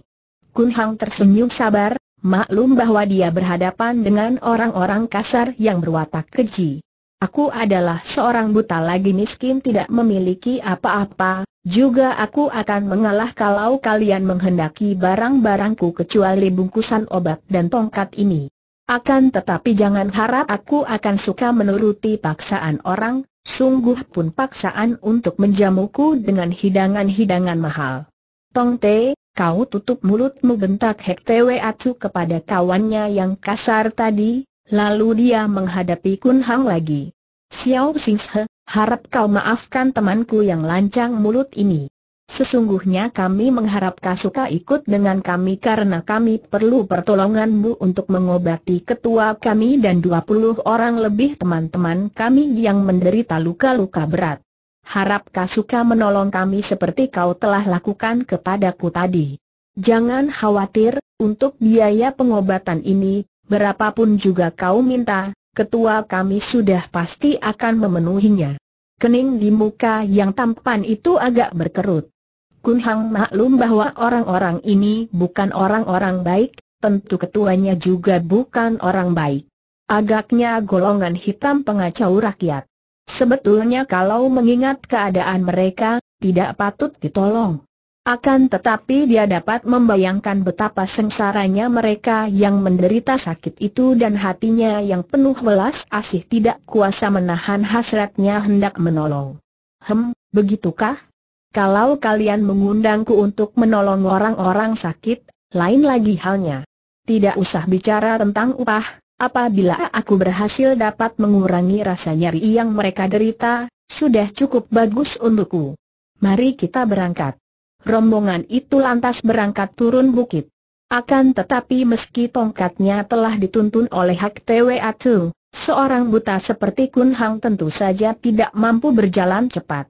Speaker 1: Kun Hang tersenyum sabar, maklum bahwa dia berhadapan dengan orang-orang kasar yang berwatak keji. Aku adalah seorang buta lagi miskin tidak memiliki apa-apa, juga aku akan mengalah kalau kalian menghendaki barang-barangku kecuali bungkusan obat dan tongkat ini. Akan tetapi jangan harap aku akan suka menuruti paksaan orang, sungguh pun paksaan untuk menjamuku dengan hidangan-hidangan mahal. Tong Te, kau tutup mulutmu bentak Hek Tewe Acu kepada kawannya yang kasar tadi, lalu dia menghadapi Kun Hang lagi. Xiao Xing He, harap kau maafkan temanku yang lancang mulut ini. Sesungguhnya kami mengharap Kasuka ikut dengan kami karena kami perlu pertolonganmu untuk mengobati ketua kami dan 20 orang lebih teman-teman kami yang menderita luka-luka berat. Harap Kasuka menolong kami seperti kau telah lakukan kepadaku tadi. Jangan khawatir, untuk biaya pengobatan ini, berapapun juga kau minta, ketua kami sudah pasti akan memenuhinya. Kening di muka yang tampan itu agak berkerut. Kun Hang maklum bahwa orang-orang ini bukan orang-orang baik, tentu ketuanya juga bukan orang baik. Agaknya golongan hitam pengacau rakyat. Sebetulnya kalau mengingat keadaan mereka, tidak patut ditolong. Akan tetapi dia dapat membayangkan betapa sengsaranya mereka yang menderita sakit itu dan hatinya yang penuh welas asih tidak kuasa menahan hasratnya hendak menolong. Hem, begitukah? Kalau kalian mengundangku untuk menolong orang-orang sakit, lain lagi halnya. Tidak usah bicara tentang upah, apabila aku berhasil dapat mengurangi rasa nyeri yang mereka derita, sudah cukup bagus untukku. Mari kita berangkat. Rombongan itu lantas berangkat turun bukit. Akan tetapi meski tongkatnya telah dituntun oleh Hak Tewe Atu, seorang buta seperti Kun Hang tentu saja tidak mampu berjalan cepat.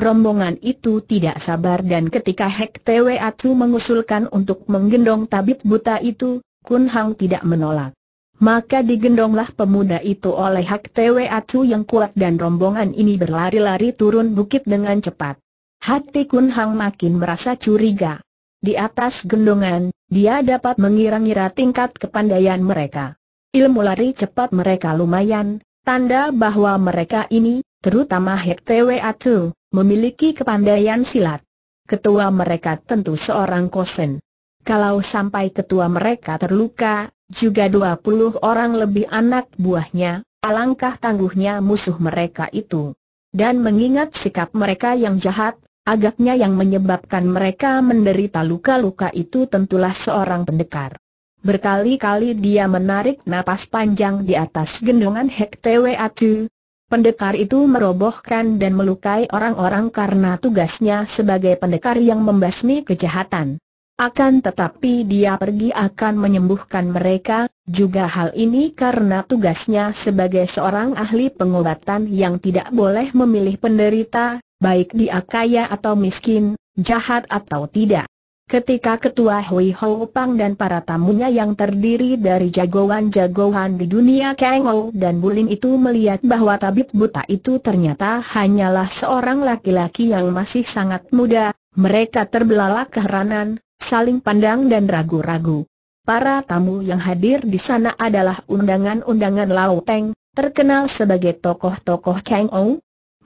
Speaker 1: Rombongan itu tidak sabar dan ketika Hek Tewe Atu mengusulkan untuk menggendong tabib buta itu, Kun Hang tidak menolak. Maka digendonglah pemuda itu oleh Hek Tewe Atu yang kuat dan rombongan ini berlari-lari turun bukit dengan cepat. Hati Kun Hang makin merasa curiga. Di atas gendongan, dia dapat mengira-ngira tingkat kepandaian mereka. Ilmu lari cepat mereka lumayan, tanda bahwa mereka ini, terutama Hek Tewe Atu, memiliki kepandaian silat. Ketua mereka tentu seorang kosen. Kalau sampai ketua mereka terluka, juga 20 orang lebih anak buahnya, alangkah tangguhnya musuh mereka itu. Dan mengingat sikap mereka yang jahat, agaknya yang menyebabkan mereka menderita luka-luka itu tentulah seorang pendekar. Berkali-kali dia menarik napas panjang di atas gendongan Hek Tewe Atu, Pendekar itu merobohkan dan melukai orang-orang karena tugasnya sebagai pendekar yang membasmi kejahatan. Akan tetapi dia pergi akan menyembuhkan mereka, juga hal ini karena tugasnya sebagai seorang ahli pengobatan yang tidak boleh memilih penderita, baik dia kaya atau miskin, jahat atau tidak. Ketika ketua Hui Hou Pang dan para tamunya yang terdiri dari jagoan-jagoan di dunia Kang dan Bulin itu melihat bahwa tabib buta itu ternyata hanyalah seorang laki-laki yang masih sangat muda, mereka terbelalak keheranan, saling pandang dan ragu-ragu. Para tamu yang hadir di sana adalah undangan-undangan Lao Teng, terkenal sebagai tokoh-tokoh Kang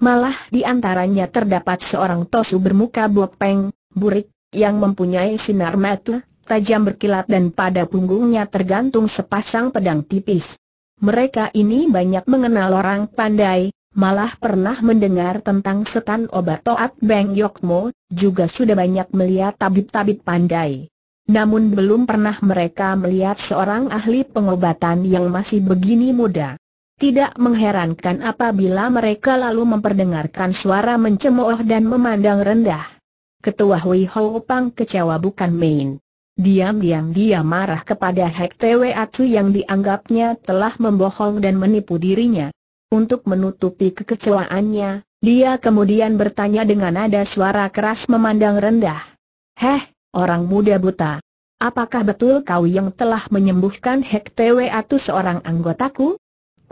Speaker 1: Malah di antaranya terdapat seorang tosu bermuka bopeng, burik, yang mempunyai sinar mata, tajam berkilat dan pada punggungnya tergantung sepasang pedang tipis. Mereka ini banyak mengenal orang pandai, malah pernah mendengar tentang setan obat Toat Beng Yokmo, juga sudah banyak melihat tabib-tabib pandai. Namun belum pernah mereka melihat seorang ahli pengobatan yang masih begini muda. Tidak mengherankan apabila mereka lalu memperdengarkan suara mencemooh dan memandang rendah. Ketua Hui Ho Pang kecewa bukan main. Diam-diam dia marah kepada Hek Tewe Acu yang dianggapnya telah membohong dan menipu dirinya. Untuk menutupi kekecewaannya, dia kemudian bertanya dengan nada suara keras memandang rendah. Heh, orang muda buta. Apakah betul kau yang telah menyembuhkan Hek Tewe Atu seorang anggotaku?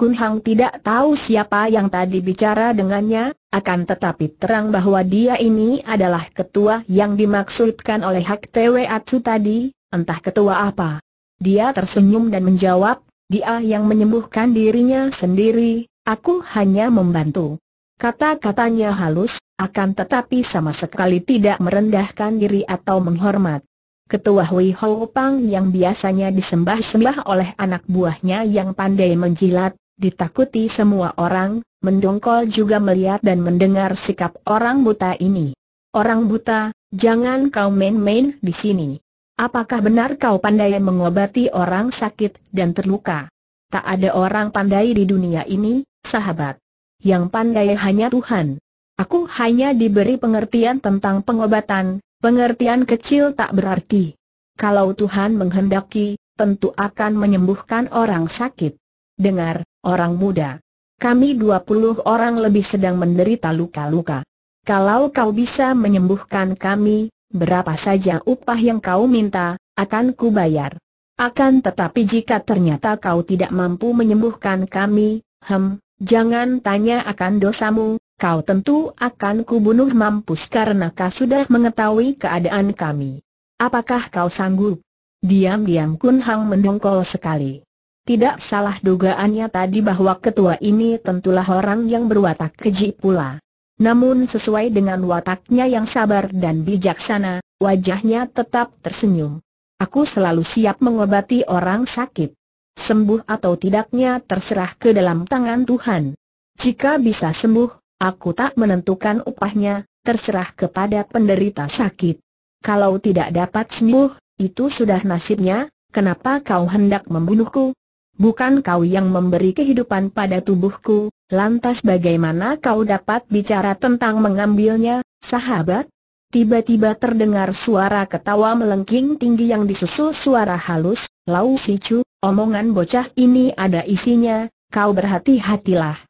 Speaker 1: Kun Hang tidak tahu siapa yang tadi bicara dengannya, akan tetapi terang bahwa dia ini adalah ketua yang dimaksudkan oleh Hak Tewe Atsu tadi, entah ketua apa. Dia tersenyum dan menjawab, dia yang menyembuhkan dirinya sendiri, aku hanya membantu. Kata-katanya halus, akan tetapi sama sekali tidak merendahkan diri atau menghormat. Ketua Hui Ho Pang yang biasanya disembah-sembah oleh anak buahnya yang pandai menjilat, Ditakuti semua orang, mendongkol juga melihat dan mendengar sikap orang buta ini. Orang buta, jangan kau main-main di sini. Apakah benar kau pandai mengobati orang sakit dan terluka? Tak ada orang pandai di dunia ini, sahabat. Yang pandai hanya Tuhan. Aku hanya diberi pengertian tentang pengobatan, pengertian kecil tak berarti. Kalau Tuhan menghendaki, tentu akan menyembuhkan orang sakit dengar, orang muda. Kami dua puluh orang lebih sedang menderita luka-luka. Kalau kau bisa menyembuhkan kami, berapa saja upah yang kau minta, akan kubayar. Akan tetapi jika ternyata kau tidak mampu menyembuhkan kami, hem, jangan tanya akan dosamu, kau tentu akan kubunuh mampus karena kau sudah mengetahui keadaan kami. Apakah kau sanggup? Diam-diam Kun Hang mendongkol sekali. Tidak salah dugaannya tadi bahwa ketua ini tentulah orang yang berwatak keji pula. Namun sesuai dengan wataknya yang sabar dan bijaksana, wajahnya tetap tersenyum. Aku selalu siap mengobati orang sakit. Sembuh atau tidaknya terserah ke dalam tangan Tuhan. Jika bisa sembuh, aku tak menentukan upahnya, terserah kepada penderita sakit. Kalau tidak dapat sembuh, itu sudah nasibnya, kenapa kau hendak membunuhku? bukan kau yang memberi kehidupan pada tubuhku, lantas bagaimana kau dapat bicara tentang mengambilnya, sahabat? Tiba-tiba terdengar suara ketawa melengking tinggi yang disusul suara halus, Lau Sicu, omongan bocah ini ada isinya, kau berhati-hatilah.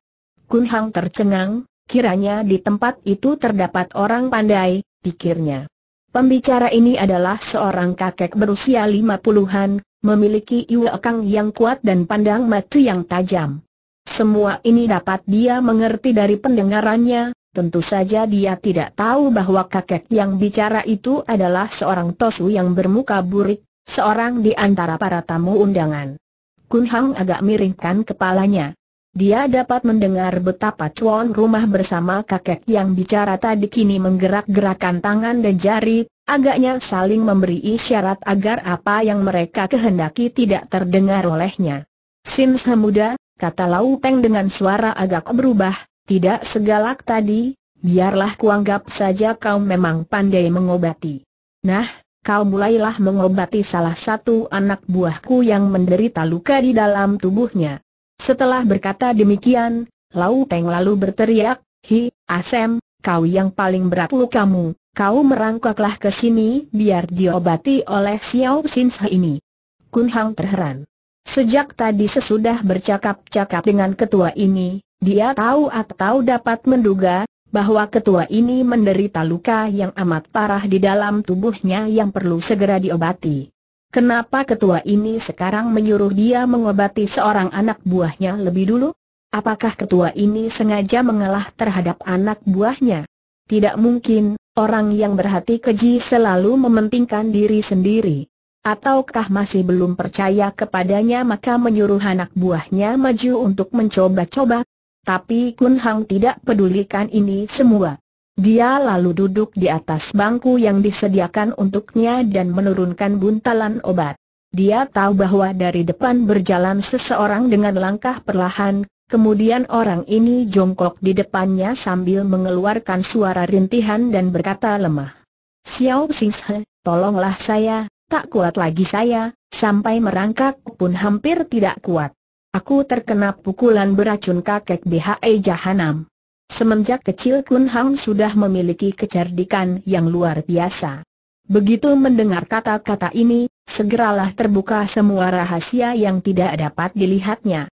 Speaker 1: Kun Hang tercengang, kiranya di tempat itu terdapat orang pandai, pikirnya. Pembicara ini adalah seorang kakek berusia lima puluhan, memiliki iwa yang kuat dan pandang mata yang tajam. Semua ini dapat dia mengerti dari pendengarannya, tentu saja dia tidak tahu bahwa kakek yang bicara itu adalah seorang tosu yang bermuka burik, seorang di antara para tamu undangan. Kun Hang agak miringkan kepalanya. Dia dapat mendengar betapa cuan rumah bersama kakek yang bicara tadi kini menggerak-gerakan tangan dan jari, Agaknya saling memberi isyarat agar apa yang mereka kehendaki tidak terdengar olehnya. Sin muda, kata Lau Peng dengan suara agak berubah, tidak segalak tadi, biarlah kuanggap saja kau memang pandai mengobati. Nah, kau mulailah mengobati salah satu anak buahku yang menderita luka di dalam tubuhnya. Setelah berkata demikian, Lau Peng lalu berteriak, Hi, Asem, kau yang paling berat lukamu, Kau merangkaklah ke sini biar diobati oleh Xiao Sinsa ini. Kun Hang terheran. Sejak tadi sesudah bercakap-cakap dengan ketua ini, dia tahu atau dapat menduga bahwa ketua ini menderita luka yang amat parah di dalam tubuhnya yang perlu segera diobati. Kenapa ketua ini sekarang menyuruh dia mengobati seorang anak buahnya lebih dulu? Apakah ketua ini sengaja mengalah terhadap anak buahnya? Tidak mungkin, Orang yang berhati keji selalu mementingkan diri sendiri. Ataukah masih belum percaya kepadanya maka menyuruh anak buahnya maju untuk mencoba-coba? Tapi Kun Hang tidak pedulikan ini semua. Dia lalu duduk di atas bangku yang disediakan untuknya dan menurunkan buntalan obat. Dia tahu bahwa dari depan berjalan seseorang dengan langkah perlahan, Kemudian orang ini jongkok di depannya sambil mengeluarkan suara rintihan dan berkata lemah. Xiao Xinghe, tolonglah saya, tak kuat lagi saya, sampai merangkak pun hampir tidak kuat. Aku terkena pukulan beracun kakek BHE Jahanam. Semenjak kecil Kun Hang sudah memiliki kecerdikan yang luar biasa. Begitu mendengar kata-kata ini, segeralah terbuka semua rahasia yang tidak dapat dilihatnya.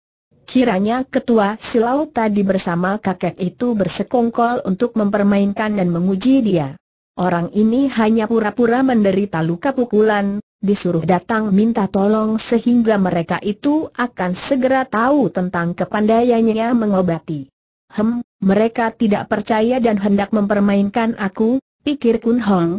Speaker 1: Kiranya ketua silau tadi bersama kakek itu bersekongkol untuk mempermainkan dan menguji dia. Orang ini hanya pura-pura menderita luka pukulan, disuruh datang minta tolong sehingga mereka itu akan segera tahu tentang kepandaiannya mengobati. Hem, mereka tidak percaya dan hendak mempermainkan aku, pikir Kun Hong.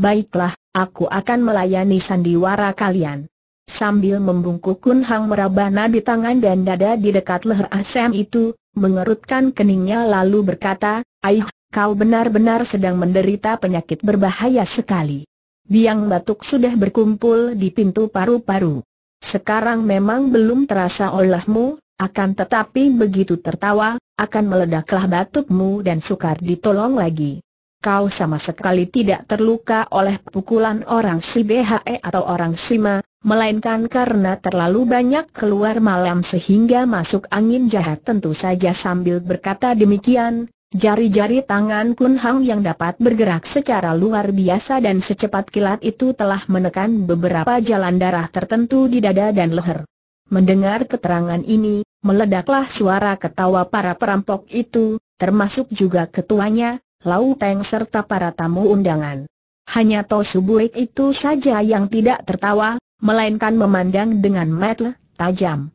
Speaker 1: Baiklah, aku akan melayani sandiwara kalian. Sambil membungkuk Kun Hang meraba nabi tangan dan dada di dekat leher Asem itu, mengerutkan keningnya lalu berkata, Aih, kau benar-benar sedang menderita penyakit berbahaya sekali. Biang batuk sudah berkumpul di pintu paru-paru. Sekarang memang belum terasa olehmu, akan tetapi begitu tertawa, akan meledaklah batukmu dan sukar ditolong lagi. Kau sama sekali tidak terluka oleh pukulan orang si BHE atau orang Sima, melainkan karena terlalu banyak keluar malam sehingga masuk angin jahat tentu saja sambil berkata demikian, jari-jari tangan Kun Hang yang dapat bergerak secara luar biasa dan secepat kilat itu telah menekan beberapa jalan darah tertentu di dada dan leher. Mendengar keterangan ini, meledaklah suara ketawa para perampok itu, termasuk juga ketuanya, Lau Peng serta para tamu undangan. Hanya Tosubuik Subuik itu saja yang tidak tertawa, melainkan memandang dengan mata tajam.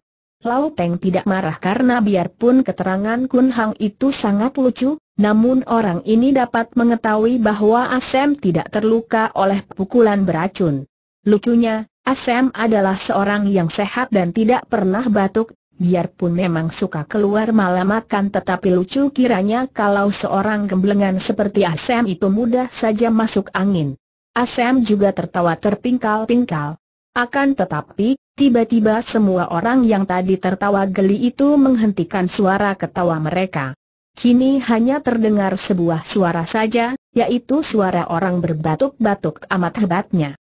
Speaker 1: Lau Peng tidak marah karena biarpun keterangan Kun Hang itu sangat lucu, namun orang ini dapat mengetahui bahwa Asem tidak terluka oleh pukulan beracun. Lucunya, Asem adalah seorang yang sehat dan tidak pernah batuk, biarpun memang suka keluar malam makan tetapi lucu kiranya kalau seorang gemblengan seperti Asem itu mudah saja masuk angin. Asem juga tertawa terpingkal-pingkal. Akan tetapi, tiba-tiba semua orang yang tadi tertawa geli itu menghentikan suara ketawa mereka. Kini hanya terdengar sebuah suara saja, yaitu suara orang berbatuk-batuk amat hebatnya.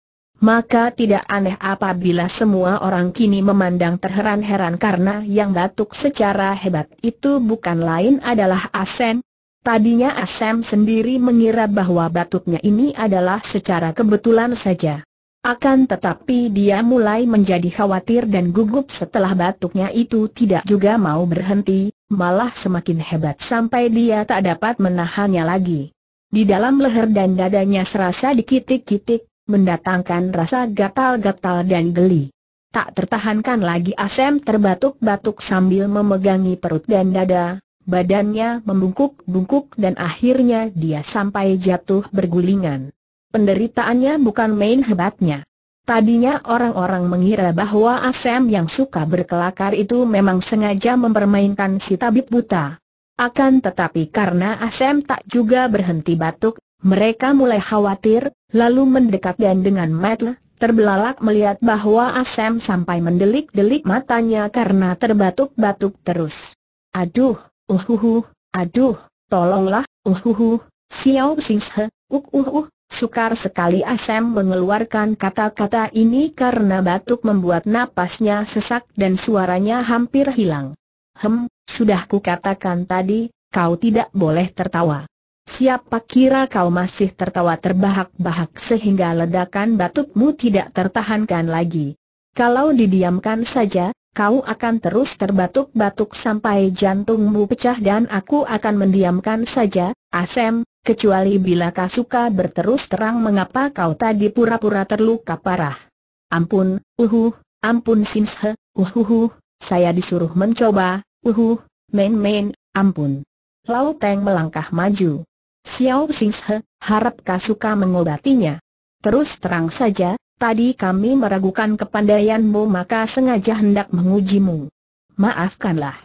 Speaker 1: Maka tidak aneh apabila semua orang kini memandang terheran-heran karena yang batuk secara hebat itu bukan lain adalah Asem. Tadinya Asem sendiri mengira bahwa batuknya ini adalah secara kebetulan saja. Akan tetapi dia mulai menjadi khawatir dan gugup setelah batuknya itu tidak juga mau berhenti, malah semakin hebat sampai dia tak dapat menahannya lagi. Di dalam leher dan dadanya serasa dikitik-kitik, mendatangkan rasa gatal-gatal dan geli. Tak tertahankan lagi Asem terbatuk-batuk sambil memegangi perut dan dada, badannya membungkuk-bungkuk dan akhirnya dia sampai jatuh bergulingan penderitaannya bukan main hebatnya. Tadinya orang-orang mengira bahwa Asem yang suka berkelakar itu memang sengaja mempermainkan si tabib buta. Akan tetapi karena Asem tak juga berhenti batuk, mereka mulai khawatir, lalu mendekat dan dengan mata terbelalak melihat bahwa Asem sampai mendelik-delik matanya karena terbatuk-batuk terus. Aduh, uhuhu, uh, aduh, tolonglah, uhuhu, uh, siau singhe, uhuhu. Uh, Sukar sekali Asem mengeluarkan kata-kata ini karena batuk membuat napasnya sesak dan suaranya hampir hilang. Hem, sudah katakan tadi, kau tidak boleh tertawa. Siapa kira kau masih tertawa terbahak-bahak sehingga ledakan batukmu tidak tertahankan lagi. Kalau didiamkan saja, kau akan terus terbatuk-batuk sampai jantungmu pecah dan aku akan mendiamkan saja, Asem, kecuali bila Kasuka berterus terang mengapa kau tadi pura-pura terluka parah. Ampun, uhuh, ampun Sinshe, uhuhuh, saya disuruh mencoba, uhuh, main-main, ampun. Lau Teng melangkah maju. Xiao Sinshe, harap Kasuka mengobatinya. Terus terang saja, tadi kami meragukan kepandaianmu maka sengaja hendak mengujimu. Maafkanlah.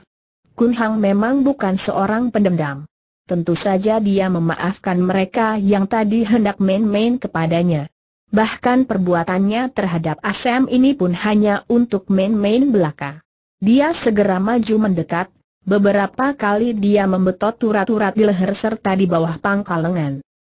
Speaker 1: Kun Hang memang bukan seorang pendendam tentu saja dia memaafkan mereka yang tadi hendak main-main kepadanya. Bahkan perbuatannya terhadap Asem ini pun hanya untuk main-main belaka. Dia segera maju mendekat, beberapa kali dia membetot turat-turat di leher serta di bawah pangkal lengan.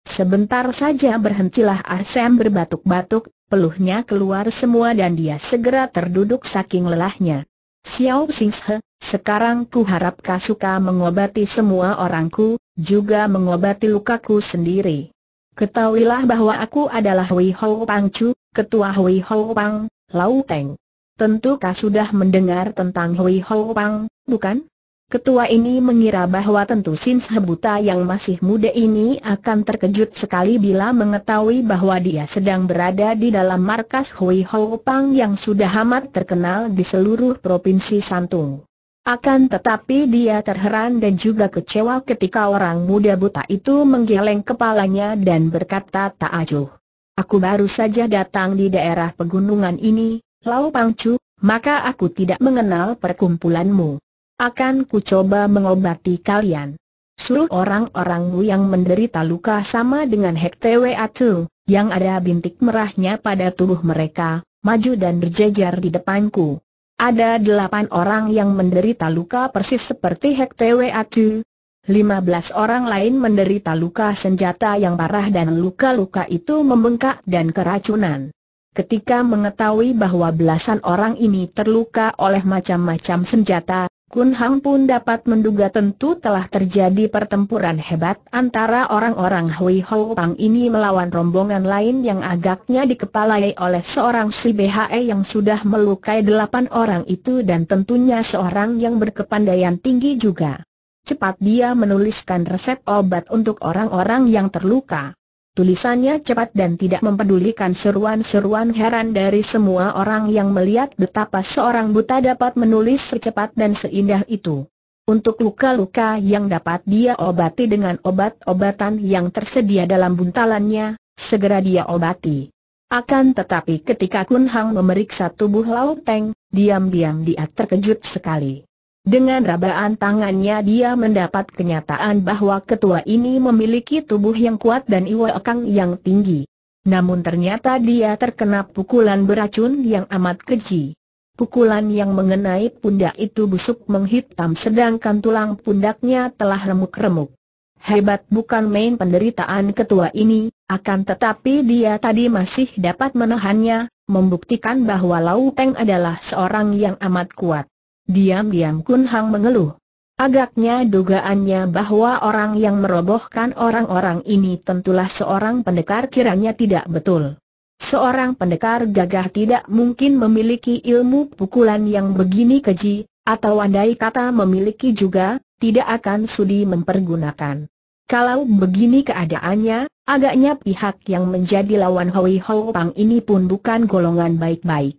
Speaker 1: Sebentar saja berhentilah Asem berbatuk-batuk, peluhnya keluar semua dan dia segera terduduk saking lelahnya. Xiao Xinghe, sekarang ku harap kau suka mengobati semua orangku, juga mengobati lukaku sendiri. Ketahuilah bahwa aku adalah Wei Hou Pang Chu, ketua Wei Hou Pang, Lau Teng. Tentu kau sudah mendengar tentang Hui Hou Pang, bukan? Ketua ini mengira bahwa tentu Sin buta yang masih muda ini akan terkejut sekali bila mengetahui bahwa dia sedang berada di dalam markas Hui Ho Pang yang sudah amat terkenal di seluruh Provinsi Santung. Akan tetapi dia terheran dan juga kecewa ketika orang muda buta itu menggeleng kepalanya dan berkata tak acuh. Aku baru saja datang di daerah pegunungan ini, Lau Pangcu, maka aku tidak mengenal perkumpulanmu. Akan ku coba mengobati kalian. Suruh orang-orangmu yang menderita luka sama dengan Hek Atu, yang ada bintik merahnya pada tubuh mereka, maju dan berjejer di depanku. Ada delapan orang yang menderita luka persis seperti Hek Lima belas orang lain menderita luka senjata yang parah dan luka-luka itu membengkak dan keracunan. Ketika mengetahui bahwa belasan orang ini terluka oleh macam-macam senjata, Kun Hang pun dapat menduga tentu telah terjadi pertempuran hebat antara orang-orang Hui Ho Pang ini melawan rombongan lain yang agaknya dikepalai oleh seorang si BHE yang sudah melukai delapan orang itu dan tentunya seorang yang berkepandaian tinggi juga. Cepat dia menuliskan resep obat untuk orang-orang yang terluka. Tulisannya cepat dan tidak mempedulikan seruan-seruan heran dari semua orang yang melihat betapa seorang buta dapat menulis secepat dan seindah itu. Untuk luka-luka yang dapat dia obati dengan obat-obatan yang tersedia dalam buntalannya, segera dia obati. Akan tetapi ketika Kun Hang memeriksa tubuh Lao Teng, diam-diam dia terkejut sekali. Dengan rabaan tangannya dia mendapat kenyataan bahwa ketua ini memiliki tubuh yang kuat dan iwa ekang yang tinggi. Namun ternyata dia terkena pukulan beracun yang amat keji. Pukulan yang mengenai pundak itu busuk menghitam sedangkan tulang pundaknya telah remuk-remuk. Hebat bukan main penderitaan ketua ini, akan tetapi dia tadi masih dapat menahannya, membuktikan bahwa Lau Teng adalah seorang yang amat kuat. Diam-diam Kun Hang mengeluh. Agaknya dugaannya bahwa orang yang merobohkan orang-orang ini tentulah seorang pendekar kiranya tidak betul. Seorang pendekar gagah tidak mungkin memiliki ilmu pukulan yang begini keji, atau andai kata memiliki juga, tidak akan sudi mempergunakan. Kalau begini keadaannya, agaknya pihak yang menjadi lawan Hoi Ho Pang ini pun bukan golongan baik-baik.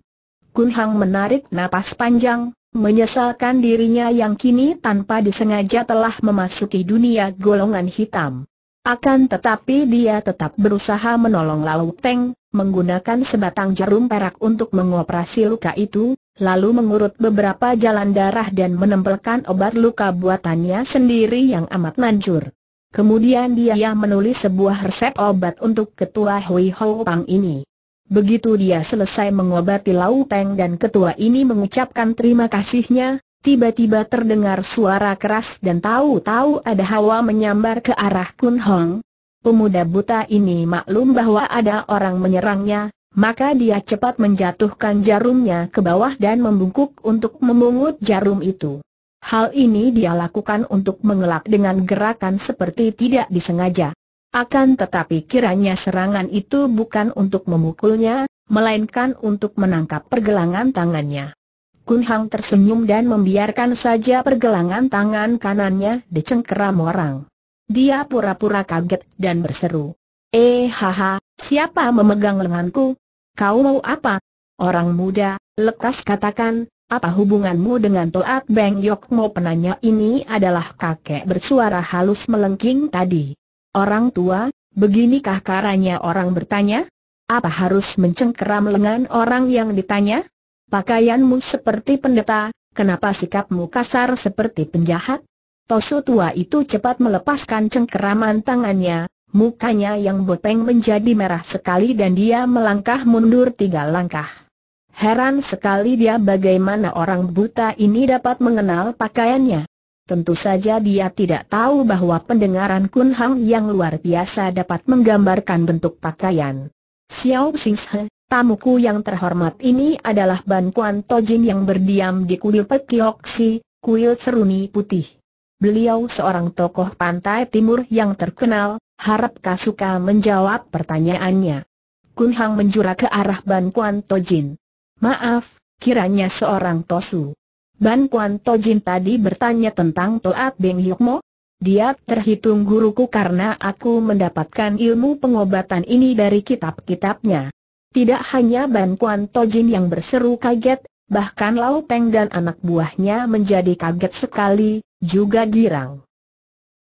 Speaker 1: Kun Hang menarik napas panjang, menyesalkan dirinya yang kini tanpa disengaja telah memasuki dunia golongan hitam. Akan tetapi dia tetap berusaha menolong Lau Teng, menggunakan sebatang jarum perak untuk mengoperasi luka itu, lalu mengurut beberapa jalan darah dan menempelkan obat luka buatannya sendiri yang amat manjur. Kemudian dia menulis sebuah resep obat untuk ketua Hui Ho Pang ini. Begitu dia selesai mengobati Lau Peng dan ketua ini mengucapkan terima kasihnya, tiba-tiba terdengar suara keras dan tahu-tahu ada hawa menyambar ke arah Kun Hong. Pemuda buta ini maklum bahwa ada orang menyerangnya, maka dia cepat menjatuhkan jarumnya ke bawah dan membungkuk untuk memungut jarum itu. Hal ini dia lakukan untuk mengelak dengan gerakan seperti tidak disengaja. Akan tetapi kiranya serangan itu bukan untuk memukulnya, melainkan untuk menangkap pergelangan tangannya. Kun Hang tersenyum dan membiarkan saja pergelangan tangan kanannya dicengkeram orang. Dia pura-pura kaget dan berseru. Eh haha, siapa memegang lenganku? Kau mau apa? Orang muda, lekas katakan, apa hubunganmu dengan Toat Beng Yok Mo penanya ini adalah kakek bersuara halus melengking tadi. Orang tua, beginikah karanya orang bertanya? Apa harus mencengkeram lengan orang yang ditanya? Pakaianmu seperti pendeta, kenapa sikapmu kasar seperti penjahat? Tosu tua itu cepat melepaskan cengkeraman tangannya, mukanya yang boteng menjadi merah sekali dan dia melangkah mundur tiga langkah. Heran sekali dia bagaimana orang buta ini dapat mengenal pakaiannya. Tentu saja dia tidak tahu bahwa pendengaran Kun Hang yang luar biasa dapat menggambarkan bentuk pakaian. Xiao Xing tamuku yang terhormat ini adalah Ban Kuan Tojin yang berdiam di kuil Pekioksi, kuil Seruni Putih. Beliau seorang tokoh pantai timur yang terkenal, harap suka menjawab pertanyaannya. Kun Hang menjura ke arah Ban Kuan Tojin. Maaf, kiranya seorang Tosu. Ban Kuan Tojin tadi bertanya tentang Toat Beng Hyukmo. Dia terhitung guruku karena aku mendapatkan ilmu pengobatan ini dari kitab-kitabnya. Tidak hanya Ban Kuan Tojin yang berseru kaget, bahkan Lau Peng dan anak buahnya menjadi kaget sekali, juga girang.